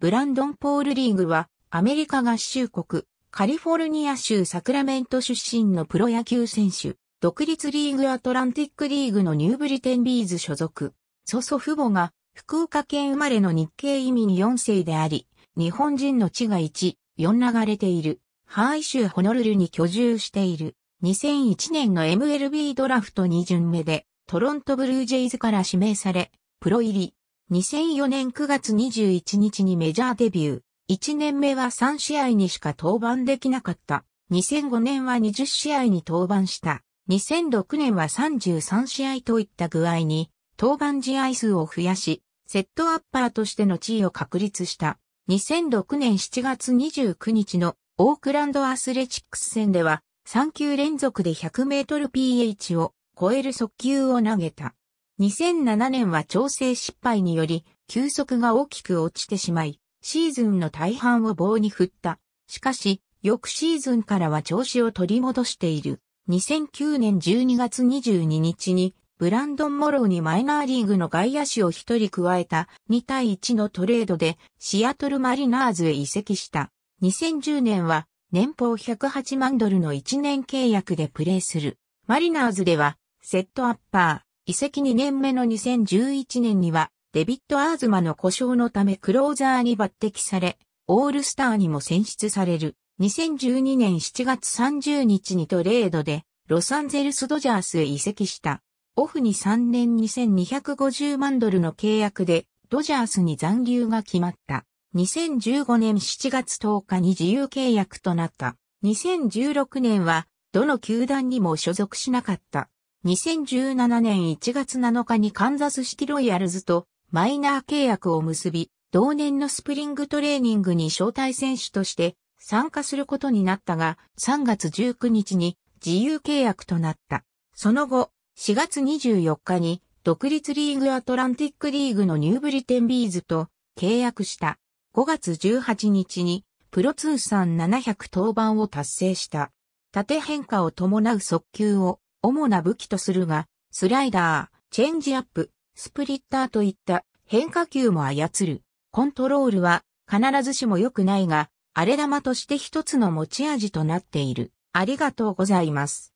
ブランドン・ポール・リーグは、アメリカ合衆国、カリフォルニア州サクラメント出身のプロ野球選手、独立リーグアトランティックリーグのニューブリテンビーズ所属。祖祖父母が、福岡県生まれの日系移民4世であり、日本人の地が1、4流れている。ハワイ州ホノルルに居住している。2001年の MLB ドラフト2巡目で、トロントブルージェイズから指名され、プロ入り。2004年9月21日にメジャーデビュー。1年目は3試合にしか登板できなかった。2005年は20試合に登板した。2006年は33試合といった具合に、登板試合数を増やし、セットアッパーとしての地位を確立した。2006年7月29日のオークランドアスレチックス戦では、3球連続で100メートル PH を超える速球を投げた。2007年は調整失敗により、休速が大きく落ちてしまい、シーズンの大半を棒に振った。しかし、翌シーズンからは調子を取り戻している。2009年12月22日に、ブランドン・モローにマイナーリーグの外野手を一人加えた2対1のトレードでシアトルマリナーズへ移籍した。2010年は年俸108万ドルの1年契約でプレーする。マリナーズではセットアッパー。移籍2年目の2011年には、デビッド・アーズマの故障のためクローザーに抜擢され、オールスターにも選出される。2012年7月30日にトレードで、ロサンゼルス・ドジャースへ移籍した。オフに3年2250万ドルの契約で、ドジャースに残留が決まった。2015年7月10日に自由契約となった。2016年は、どの球団にも所属しなかった。2017年1月7日にカンザスシティロイヤルズとマイナー契約を結び、同年のスプリングトレーニングに招待選手として参加することになったが、3月19日に自由契約となった。その後、4月24日に独立リーグアトランティックリーグのニューブリテンビーズと契約した。5月18日にプロ通算700登板を達成した。縦変化を伴う速球を主な武器とするが、スライダー、チェンジアップ、スプリッターといった変化球も操る。コントロールは必ずしも良くないが、荒れ玉として一つの持ち味となっている。ありがとうございます。